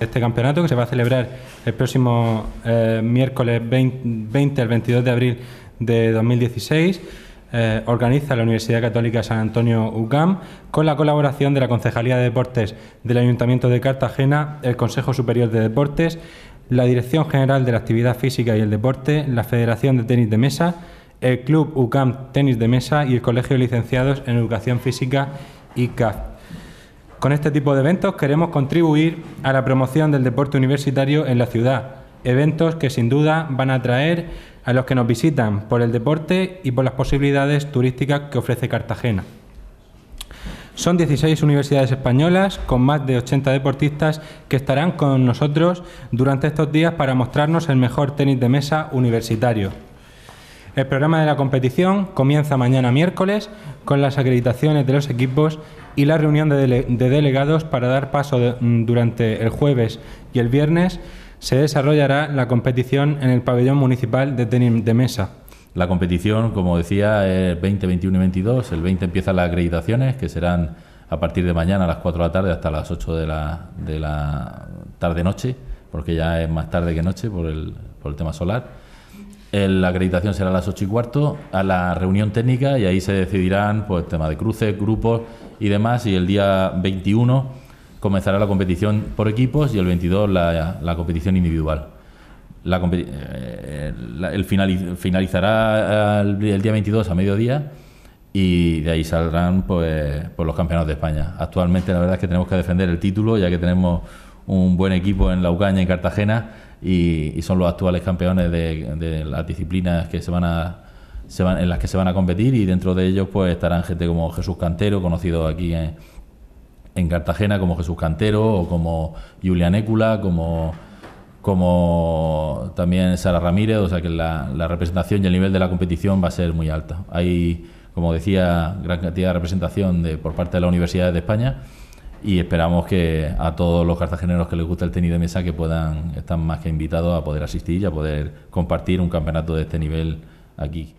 este campeonato que se va a celebrar el próximo eh, miércoles 20, al 22 de abril de 2016. Eh, organiza la Universidad Católica San Antonio UCAM con la colaboración de la Concejalía de Deportes del Ayuntamiento de Cartagena, el Consejo Superior de Deportes, la Dirección General de la Actividad Física y el Deporte, la Federación de Tenis de Mesa, el Club UCAM Tenis de Mesa y el Colegio de Licenciados en Educación Física y CAF. Con este tipo de eventos queremos contribuir a la promoción del deporte universitario en la ciudad, eventos que sin duda van a atraer a los que nos visitan por el deporte y por las posibilidades turísticas que ofrece Cartagena. Son 16 universidades españolas con más de 80 deportistas que estarán con nosotros durante estos días para mostrarnos el mejor tenis de mesa universitario. El programa de la competición comienza mañana miércoles con las acreditaciones de los equipos y la reunión de, delegados para dar paso mm, durante el jueves y el viernes. Se desarrollará la competición en el pabellón municipal de de mesa. La competición, como decía, es 20, 21 y 22. El 20 empiezan las acreditaciones, que serán a partir de mañana a las 4 de la tarde hasta las 8 de la, tarde-noche, porque ya es más tarde que noche por el tema solar la acreditación será a las 8 y cuarto, a la reunión técnica y ahí se decidirán pues tema de cruces, grupos y demás. Y el día 21 comenzará la competición por equipos y el 22 la, competición individual. La, eh, el finalizará el, día 22 a mediodía y de ahí saldrán pues, los campeonatos de España. Actualmente la verdad es que tenemos que defender el título ya que tenemos un buen equipo en La Ucaña y Cartagena y, son los actuales campeones de, las disciplinas que se van a, en las que se van a competir y dentro de ellos pues estarán gente como Jesús Cantero, conocido aquí en, Cartagena como Jesús Cantero o como Julián Écula, como también Sara Ramírez, o sea que la, representación y el nivel de la competición va a ser muy alta. Hay, como decía, gran cantidad de representación de, por parte de la Universidad de España y esperamos que a todos los cartageneros que les gusta el tenis de mesa que puedan, estar más que invitados a poder asistir y a poder compartir un campeonato de este nivel aquí.